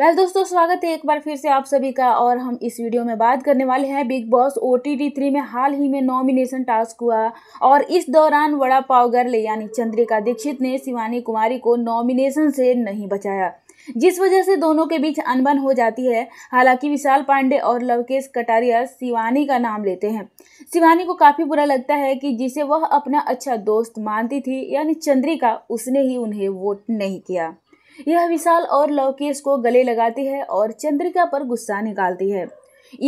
well दोस्तों स्वागत है एक बार फिर से आप सभी का और हम इस वीडियो में बात करने वाले हैं Bigg Boss O T T three में हाल ही में नॉमिनेशन टास्क हुआ और इस दौरान वड़ा पाव गर्ल यानी चंद्रिका दीक्षित ने शिवानी कुमारी को नॉमिनेशन से नहीं बचाया जिस वजह से दोनों के बीच अनबन हो जाती है हालांकि विशाल पांडे और लवकेश कटारिया शिवानी का नाम लेते हैं शिवानी को काफ़ी बुरा लगता है कि जिसे वह अपना अच्छा दोस्त मानती थी यानी चंद्रिका उसने ही उन्हें वोट नहीं किया यह विशाल और लवकेश को गले लगाती है और चंद्रिका पर गुस्सा निकालती है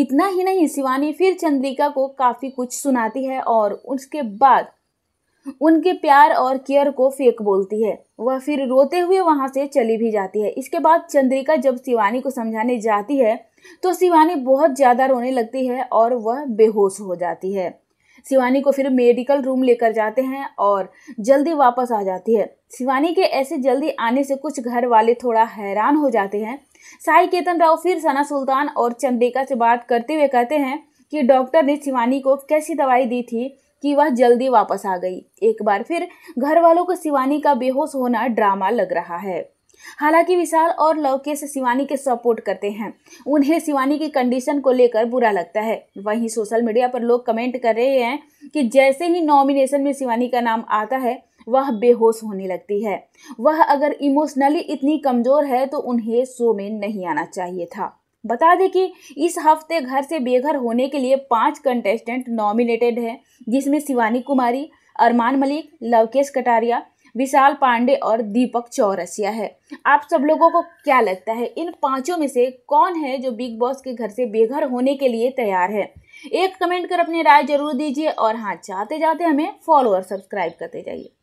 इतना ही नहीं शिवानी फिर चंद्रिका को काफी कुछ सुनाती है और उसके बाद उनके प्यार और केयर को फेक बोलती है वह फिर रोते हुए वहां से चली भी जाती है इसके बाद चंद्रिका जब शिवानी को समझाने जाती है तो शिवानी बहुत ज़्यादा रोने लगती है और वह बेहोश हो जाती है शिवानी को फिर मेडिकल रूम लेकर जाते हैं और जल्दी वापस आ जाती है शिवानी के ऐसे जल्दी आने से कुछ घर वाले थोड़ा हैरान हो जाते हैं साई केतन राव फिर सना सुल्तान और चंद्रिका से बात करते हुए कहते हैं कि डॉक्टर ने शिवानी को कैसी दवाई दी थी कि वह जल्दी वापस आ गई एक बार फिर घर वालों को शिवानी का बेहोश होना ड्रामा लग रहा है हालांकि विशाल और लवकेश शिवानी के सपोर्ट करते हैं उन्हें शिवानी की कंडीशन को लेकर बुरा लगता है वहीं सोशल मीडिया पर लोग कमेंट कर रहे हैं कि जैसे ही नॉमिनेशन में शिवानी का नाम आता है वह बेहोश होने लगती है वह अगर इमोशनली इतनी कमज़ोर है तो उन्हें शो में नहीं आना चाहिए था बता दें कि इस हफ्ते घर से बेघर होने के लिए पांच कंटेस्टेंट नॉमिनेटेड हैं जिसमें शिवानी कुमारी अरमान मलिक लवकेश कटारिया विशाल पांडे और दीपक चौरसिया है आप सब लोगों को क्या लगता है इन पांचों में से कौन है जो बिग बॉस के घर से बेघर होने के लिए तैयार है एक कमेंट कर अपनी राय जरूर दीजिए और हाँ जाते जाते हमें फॉलो और सब्सक्राइब करते जाइए